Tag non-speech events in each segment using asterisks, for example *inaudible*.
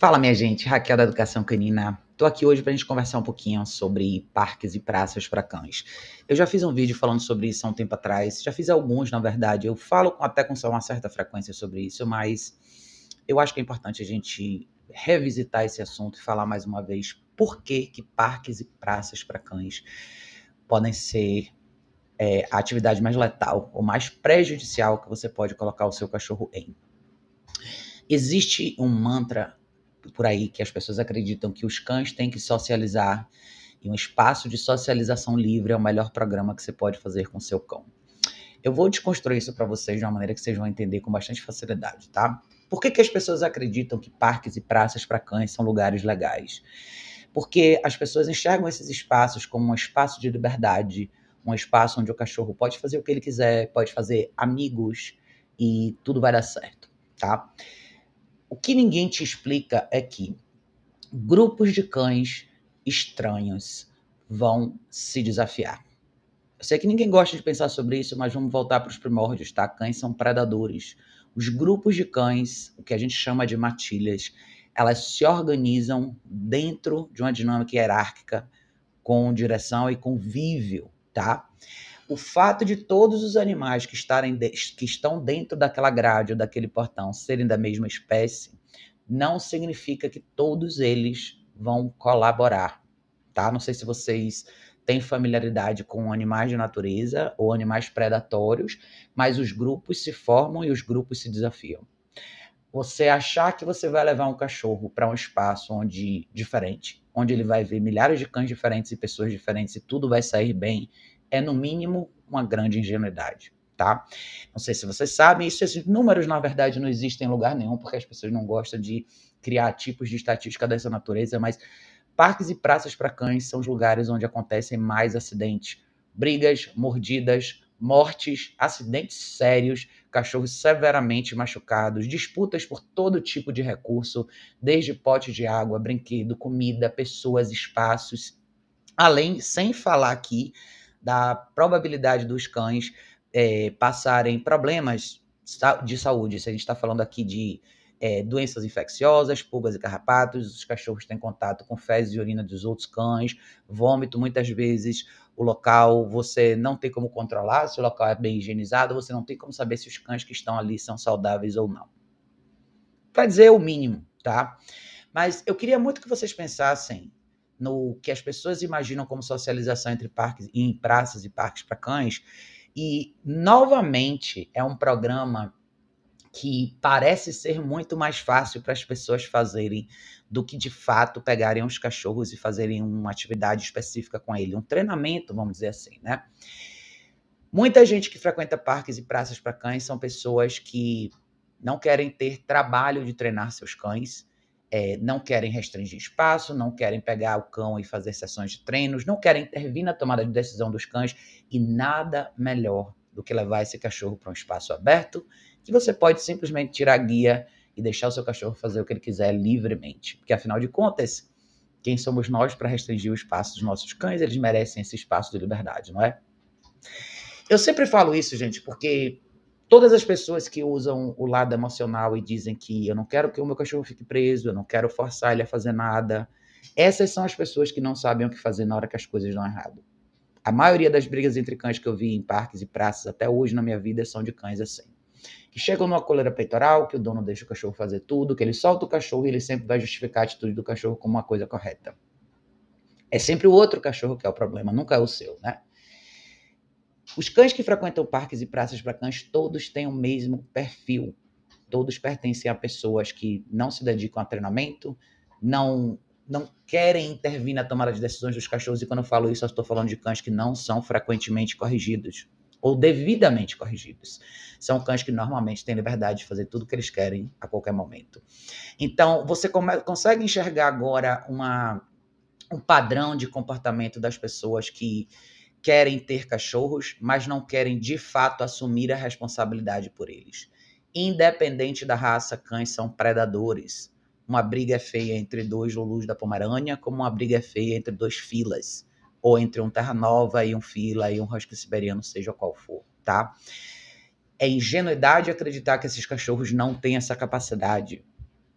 Fala, minha gente, Raquel da Educação Canina. Tô aqui hoje pra gente conversar um pouquinho sobre parques e praças para cães. Eu já fiz um vídeo falando sobre isso há um tempo atrás, já fiz alguns, na verdade. Eu falo até com uma certa frequência sobre isso, mas eu acho que é importante a gente revisitar esse assunto e falar mais uma vez por que, que parques e praças para cães podem ser é, a atividade mais letal ou mais prejudicial que você pode colocar o seu cachorro em. Existe um mantra por aí que as pessoas acreditam que os cães têm que socializar e um espaço de socialização livre é o melhor programa que você pode fazer com seu cão. Eu vou desconstruir isso para vocês de uma maneira que vocês vão entender com bastante facilidade, tá? Por que, que as pessoas acreditam que parques e praças para cães são lugares legais? Porque as pessoas enxergam esses espaços como um espaço de liberdade, um espaço onde o cachorro pode fazer o que ele quiser, pode fazer amigos e tudo vai dar certo, tá? O que ninguém te explica é que grupos de cães estranhos vão se desafiar. Eu sei que ninguém gosta de pensar sobre isso, mas vamos voltar para os primórdios, tá? Cães são predadores. Os grupos de cães, o que a gente chama de matilhas, elas se organizam dentro de uma dinâmica hierárquica com direção e convívio, tá? o fato de todos os animais que, estarem de, que estão dentro daquela grade ou daquele portão serem da mesma espécie, não significa que todos eles vão colaborar, tá? Não sei se vocês têm familiaridade com animais de natureza ou animais predatórios, mas os grupos se formam e os grupos se desafiam. Você achar que você vai levar um cachorro para um espaço onde diferente, onde ele vai ver milhares de cães diferentes e pessoas diferentes e tudo vai sair bem é, no mínimo, uma grande ingenuidade. Tá? Não sei se vocês sabem, isso, esses números, na verdade, não existem em lugar nenhum, porque as pessoas não gostam de criar tipos de estatística dessa natureza, mas parques e praças para cães são os lugares onde acontecem mais acidentes, brigas, mordidas, mortes, acidentes sérios, cachorros severamente machucados, disputas por todo tipo de recurso, desde pote de água, brinquedo, comida, pessoas, espaços. Além, sem falar aqui da probabilidade dos cães é, passarem problemas de saúde. Se a gente está falando aqui de é, doenças infecciosas, pulgas e carrapatos, os cachorros têm contato com fezes e urina dos outros cães, vômito, muitas vezes o local você não tem como controlar, se o local é bem higienizado, você não tem como saber se os cães que estão ali são saudáveis ou não. Para dizer o mínimo, tá? Mas eu queria muito que vocês pensassem no que as pessoas imaginam como socialização entre parques em praças e parques para cães. E novamente é um programa que parece ser muito mais fácil para as pessoas fazerem do que de fato pegarem os cachorros e fazerem uma atividade específica com ele, um treinamento, vamos dizer assim, né? Muita gente que frequenta parques e praças para cães são pessoas que não querem ter trabalho de treinar seus cães, é, não querem restringir espaço, não querem pegar o cão e fazer sessões de treinos, não querem intervir na tomada de decisão dos cães e nada melhor do que levar esse cachorro para um espaço aberto que você pode simplesmente tirar a guia e deixar o seu cachorro fazer o que ele quiser livremente, porque afinal de contas, quem somos nós para restringir o espaço dos nossos cães? Eles merecem esse espaço de liberdade, não é? Eu sempre falo isso, gente, porque todas as pessoas que usam o lado emocional e dizem que eu não quero que o meu cachorro fique preso, eu não quero forçar ele a fazer nada, essas são as pessoas que não sabem o que fazer na hora que as coisas dão errado. A maioria das brigas entre cães que eu vi em parques e praças até hoje na minha vida são de cães assim. Que chegam numa coleira peitoral, que o dono deixa o cachorro fazer tudo, que ele solta o cachorro e ele sempre vai justificar a atitude do cachorro como uma coisa correta. É sempre o outro cachorro que é o problema, nunca é o seu, né? Os cães que frequentam parques e praças para cães, todos têm o mesmo perfil. Todos pertencem a pessoas que não se dedicam a treinamento, não não querem intervir na tomada de decisões dos cachorros. E quando eu falo isso, eu estou falando de cães que não são frequentemente corrigidos ou devidamente corrigidos. São cães que normalmente têm liberdade de fazer tudo o que eles querem a qualquer momento. Então, você come, consegue enxergar agora uma, um padrão de comportamento das pessoas que querem ter cachorros, mas não querem de fato assumir a responsabilidade por eles. Independente da raça, cães são predadores. Uma briga é feia entre dois lulus da Pomerânia, como uma briga é feia entre dois filas, ou entre um Terra Nova e um fila e um Husky siberiano, seja qual for, tá? É ingenuidade acreditar que esses cachorros não têm essa capacidade.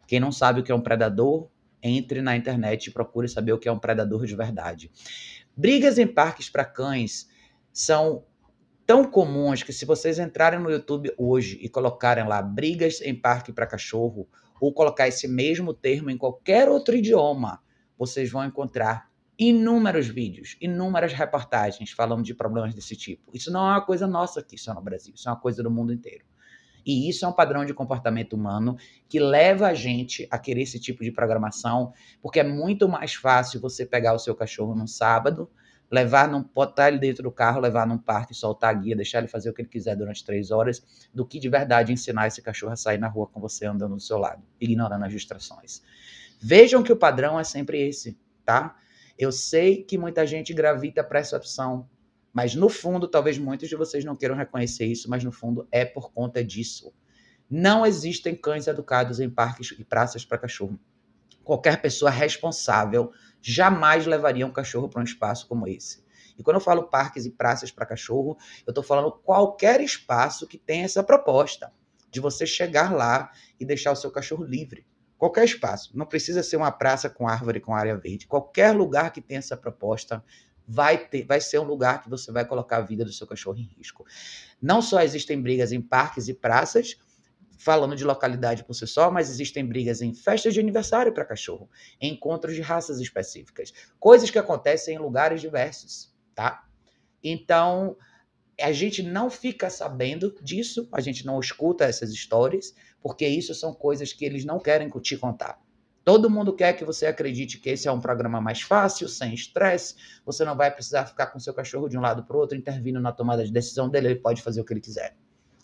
Quem não sabe o que é um predador, entre na internet e procure saber o que é um predador de verdade. Brigas em parques para cães são tão comuns que se vocês entrarem no YouTube hoje e colocarem lá brigas em parque para cachorro ou colocar esse mesmo termo em qualquer outro idioma, vocês vão encontrar inúmeros vídeos, inúmeras reportagens falando de problemas desse tipo. Isso não é uma coisa nossa aqui só no Brasil, isso é uma coisa do mundo inteiro. E isso é um padrão de comportamento humano que leva a gente a querer esse tipo de programação, porque é muito mais fácil você pegar o seu cachorro num sábado, levar num, botar ele dentro do carro, levar num parque, soltar a guia, deixar ele fazer o que ele quiser durante três horas, do que de verdade ensinar esse cachorro a sair na rua com você andando do seu lado, ignorando as distrações. Vejam que o padrão é sempre esse, tá? Eu sei que muita gente gravita para essa opção, mas no fundo, talvez muitos de vocês não queiram reconhecer isso, mas no fundo é por conta disso. Não existem cães educados em parques e praças para cachorro. Qualquer pessoa responsável jamais levaria um cachorro para um espaço como esse. E quando eu falo parques e praças para cachorro, eu estou falando qualquer espaço que tenha essa proposta de você chegar lá e deixar o seu cachorro livre. Qualquer espaço, não precisa ser uma praça com árvore com área verde. Qualquer lugar que tenha essa proposta, vai, ter, vai ser um lugar que você vai colocar a vida do seu cachorro em risco. Não só existem brigas em parques e praças, falando de localidade por si só, mas existem brigas em festas de aniversário para cachorro, em encontros de raças específicas, coisas que acontecem em lugares diversos, tá? Então, a gente não fica sabendo disso, a gente não escuta essas histórias, porque isso são coisas que eles não querem te contar. Todo mundo quer que você acredite que esse é um programa mais fácil, sem estresse. Você não vai precisar ficar com seu cachorro de um lado para o outro, intervindo na tomada de decisão dele, ele pode fazer o que ele quiser.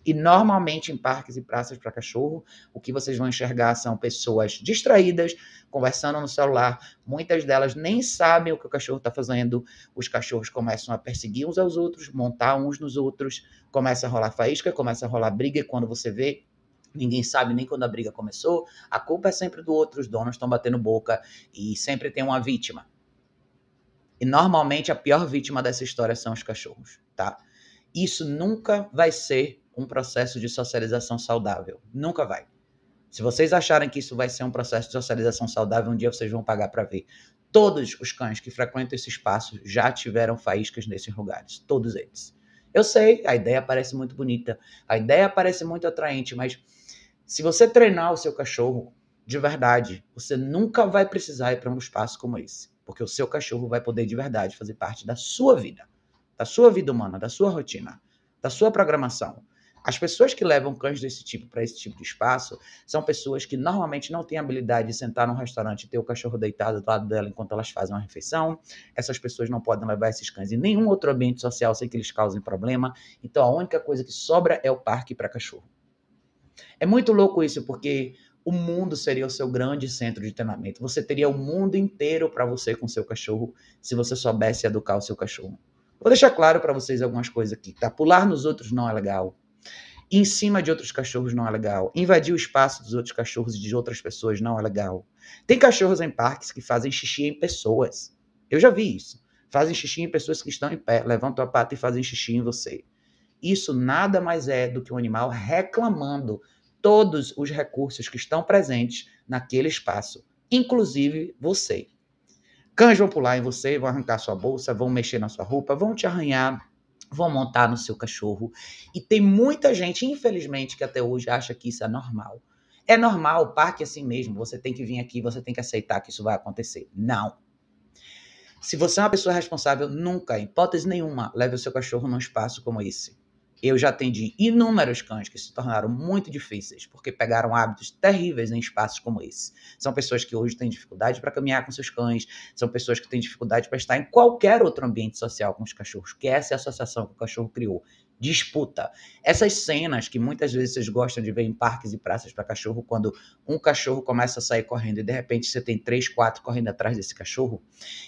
E normalmente em parques e praças para cachorro, o que vocês vão enxergar são pessoas distraídas, conversando no celular. Muitas delas nem sabem o que o cachorro está fazendo. Os cachorros começam a perseguir uns aos outros, montar uns nos outros, começa a rolar faísca, começa a rolar briga. E quando você vê, ninguém sabe nem quando a briga começou, a culpa é sempre do outro, os donos estão batendo boca e sempre tem uma vítima. E normalmente a pior vítima dessa história são os cachorros, tá? Isso nunca vai ser um processo de socialização saudável, nunca vai. Se vocês acharem que isso vai ser um processo de socialização saudável, um dia vocês vão pagar para ver. Todos os cães que frequentam esse espaço já tiveram faíscas nesses lugares, todos eles. Eu sei, a ideia parece muito bonita, a ideia parece muito atraente, mas se você treinar o seu cachorro de verdade, você nunca vai precisar ir para um espaço como esse, porque o seu cachorro vai poder de verdade fazer parte da sua vida, da sua vida humana, da sua rotina, da sua programação. As pessoas que levam cães desse tipo para esse tipo de espaço são pessoas que normalmente não têm habilidade de sentar num restaurante e ter o cachorro deitado do lado dela enquanto elas fazem uma refeição. Essas pessoas não podem levar esses cães em nenhum outro ambiente social sem que eles causem problema. Então a única coisa que sobra é o parque para cachorro. É muito louco isso, porque o mundo seria o seu grande centro de treinamento. Você teria o mundo inteiro para você com seu cachorro, se você soubesse educar o seu cachorro. Vou deixar claro para vocês algumas coisas aqui, tá? Pular nos outros não é legal. Em cima de outros cachorros não é legal. Invadir o espaço dos outros cachorros e de outras pessoas não é legal. Tem cachorros em parques que fazem xixi em pessoas. Eu já vi isso. Fazem xixi em pessoas que estão em pé, levantam a pata e fazem xixi em você. Isso nada mais é do que um animal reclamando todos os recursos que estão presentes naquele espaço, inclusive você. Cães vão pular em você, vão arrancar sua bolsa, vão mexer na sua roupa, vão te arranhar, vão montar no seu cachorro. E tem muita gente, infelizmente, que até hoje acha que isso é normal. É normal, o parque é assim mesmo, você tem que vir aqui, você tem que aceitar que isso vai acontecer. Não. Se você é uma pessoa responsável, nunca, em hipótese nenhuma, leve o seu cachorro num espaço como esse. Eu já atendi inúmeros cães que se tornaram muito difíceis porque pegaram hábitos terríveis em espaços como esse. São pessoas que hoje têm dificuldade para caminhar com seus cães, são pessoas que têm dificuldade para estar em qualquer outro ambiente social com os cachorros, que essa é a associação que o cachorro criou disputa. Essas cenas que muitas vezes vocês gostam de ver em parques e praças para cachorro, quando um cachorro começa a sair correndo e de repente você tem três, quatro correndo atrás desse cachorro,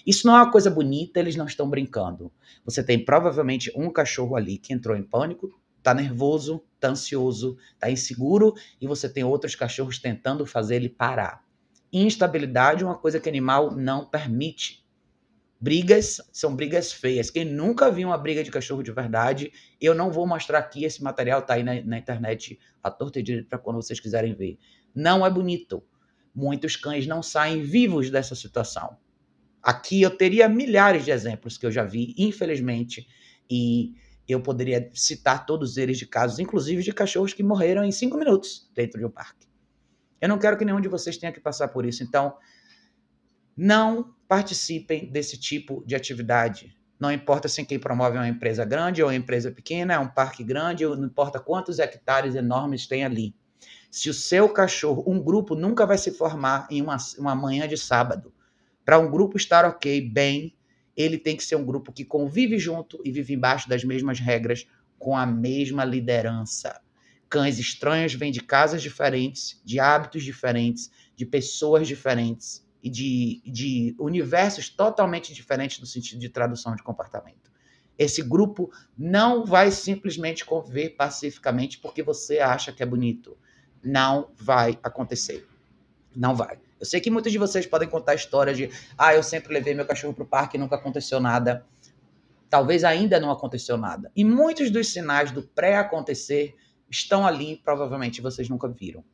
isso não é uma coisa bonita, eles não estão brincando. Você tem provavelmente um cachorro ali que entrou em pânico, tá nervoso, tá ansioso, tá inseguro e você tem outros cachorros tentando fazer ele parar. Instabilidade é uma coisa que animal não permite brigas são brigas feias. Quem nunca viu uma briga de cachorro de verdade, eu não vou mostrar aqui. Esse material tá aí na, na internet a torta e direito para quando vocês quiserem ver. Não é bonito. Muitos cães não saem vivos dessa situação. Aqui eu teria milhares de exemplos que eu já vi, infelizmente, e eu poderia citar todos eles de casos, inclusive de cachorros que morreram em cinco minutos dentro de um parque. Eu não quero que nenhum de vocês tenha que passar por isso. Então, não participem desse tipo de atividade. Não importa se quem promove é uma empresa grande ou uma empresa pequena, é um parque grande, não importa quantos hectares enormes tem ali. Se o seu cachorro, um grupo nunca vai se formar em uma, uma manhã de sábado. Para um grupo estar ok, bem, ele tem que ser um grupo que convive junto e vive embaixo das mesmas regras, com a mesma liderança. Cães estranhos vêm de casas diferentes, de hábitos diferentes, de pessoas diferentes e de, de universos totalmente diferentes no sentido de tradução de comportamento. Esse grupo não vai simplesmente conviver pacificamente porque você acha que é bonito. Não vai acontecer. Não vai. Eu sei que muitos de vocês podem contar a história de, ah, eu sempre levei meu cachorro para o parque e nunca aconteceu nada. Talvez ainda não aconteceu nada. E muitos dos sinais do pré-acontecer estão ali, provavelmente vocês nunca viram.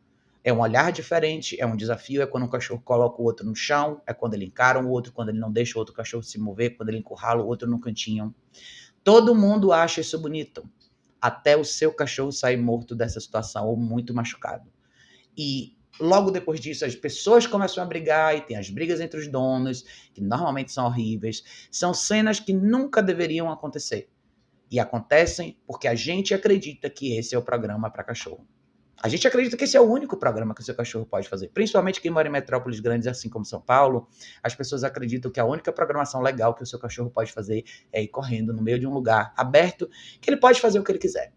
É um olhar diferente, é um desafio, é quando um cachorro coloca o outro no chão, é quando ele encara o outro, quando ele não deixa o outro cachorro se mover, quando ele encurrala o outro no cantinho. Todo mundo acha isso bonito, até o seu cachorro sair morto dessa situação ou muito machucado. E logo depois disso, as pessoas começam a brigar e tem as brigas entre os donos, que normalmente são horríveis. São cenas que nunca deveriam acontecer. E acontecem porque a gente acredita que esse é o programa para cachorro. A gente acredita que esse é o único programa que o seu cachorro pode fazer, principalmente quem mora em metrópoles grandes, assim como São Paulo. As pessoas acreditam que a única programação legal que o seu cachorro pode fazer é ir correndo no meio de um lugar aberto, que ele pode fazer o que ele quiser.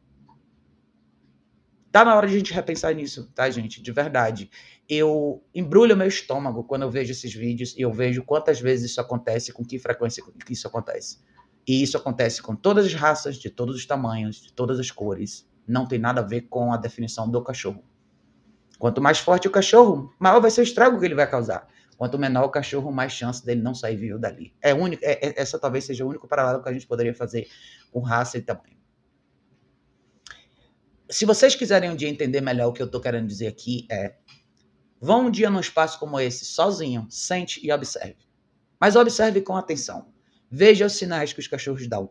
Tá na hora de a gente repensar nisso, tá, gente? De verdade. Eu embrulho meu estômago quando eu vejo esses vídeos e eu vejo quantas vezes isso acontece, com que frequência que isso acontece. E isso acontece com todas as raças, de todos os tamanhos, de todas as cores não tem nada a ver com a definição do cachorro. Quanto mais forte o cachorro, maior vai ser o estrago que ele vai causar. Quanto menor o cachorro, mais chance dele não sair vivo dali. É único, é, é essa talvez seja o único paralelo que a gente poderia fazer com raça e tamanho. Se vocês quiserem um dia entender melhor o que eu estou querendo dizer aqui, é vão um dia num espaço como esse, sozinho, sente e observe. Mas observe com atenção. Veja os sinais que os cachorros dão.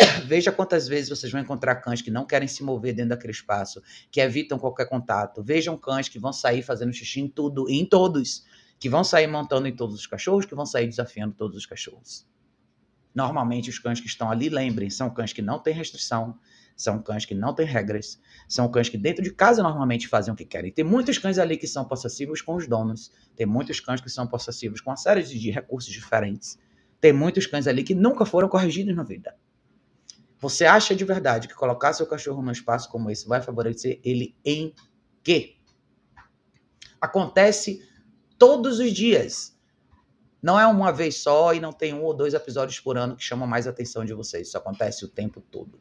*coughs* Veja quantas vezes vocês vão encontrar cães que não querem se mover dentro daquele espaço, que evitam qualquer contato. Vejam cães que vão sair fazendo xixi em tudo, em todos, que vão sair montando em todos os cachorros, que vão sair desafiando todos os cachorros. Normalmente os cães que estão ali, lembrem, são cães que não têm restrição, são cães que não têm regras, são cães que dentro de casa normalmente fazem o que querem. Tem muitos cães ali que são possessivos com os donos, tem muitos cães que são possessivos com uma série de recursos diferentes. Tem muitos cães ali que nunca foram corrigidos na vida. Você acha de verdade que colocar seu cachorro num espaço como esse vai favorecer ele em quê? Acontece todos os dias. Não é uma vez só e não tem um ou dois episódios por ano que chamam mais a atenção de vocês. Isso acontece o tempo todo.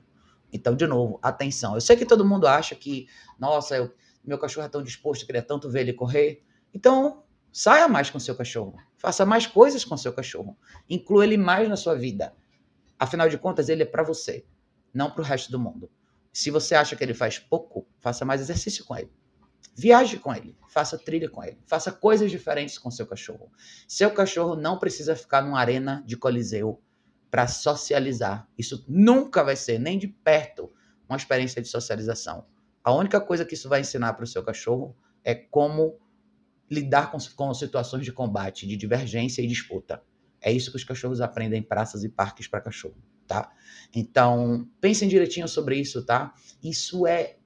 Então, de novo, atenção. Eu sei que todo mundo acha que, nossa, eu, meu cachorro é tão disposto, eu queria tanto ver ele correr. Então, saia mais com seu cachorro. Faça mais coisas com seu cachorro. Inclua ele mais na sua vida. Afinal de contas, ele é para você, não para o resto do mundo. Se você acha que ele faz pouco, faça mais exercício com ele. Viaje com ele, faça trilha com ele, faça coisas diferentes com seu cachorro. Seu cachorro não precisa ficar numa arena de coliseu para socializar. Isso nunca vai ser, nem de perto, uma experiência de socialização. A única coisa que isso vai ensinar para o seu cachorro é como lidar com, com situações de combate, de divergência e disputa. É isso que os cachorros aprendem em praças e parques para cachorro, tá? Então, pensem direitinho sobre isso, tá? Isso é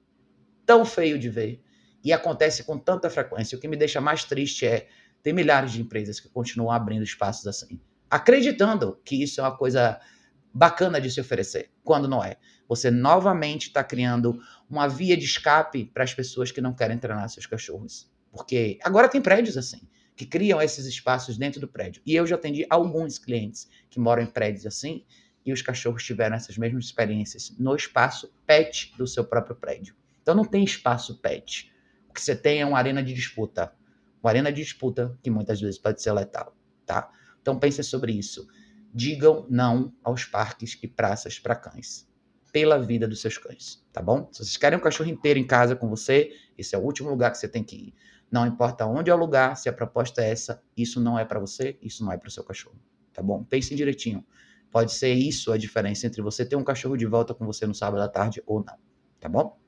tão feio de ver e acontece com tanta frequência. O que me deixa mais triste é ter milhares de empresas que continuam abrindo espaços assim, acreditando que isso é uma coisa bacana de se oferecer, quando não é. Você novamente está criando uma via de escape para as pessoas que não querem treinar seus cachorros. Porque agora tem prédios assim que criam esses espaços dentro do prédio. E eu já atendi alguns clientes que moram em prédios assim, e os cachorros tiveram essas mesmas experiências no espaço pet do seu próprio prédio. Então não tem espaço pet. O que você tem é uma arena de disputa. Uma arena de disputa que muitas vezes pode ser letal, tá? Então pense sobre isso. Digam não aos parques e praças para cães. Pela vida dos seus cães, tá bom? Se vocês querem um cachorro inteiro em casa com você, esse é o último lugar que você tem que ir. Não importa onde é o lugar, se a proposta é essa, isso não é para você, isso não é para o seu cachorro, tá bom? Pense direitinho. Pode ser isso a diferença entre você ter um cachorro de volta com você no sábado à tarde ou não, tá bom?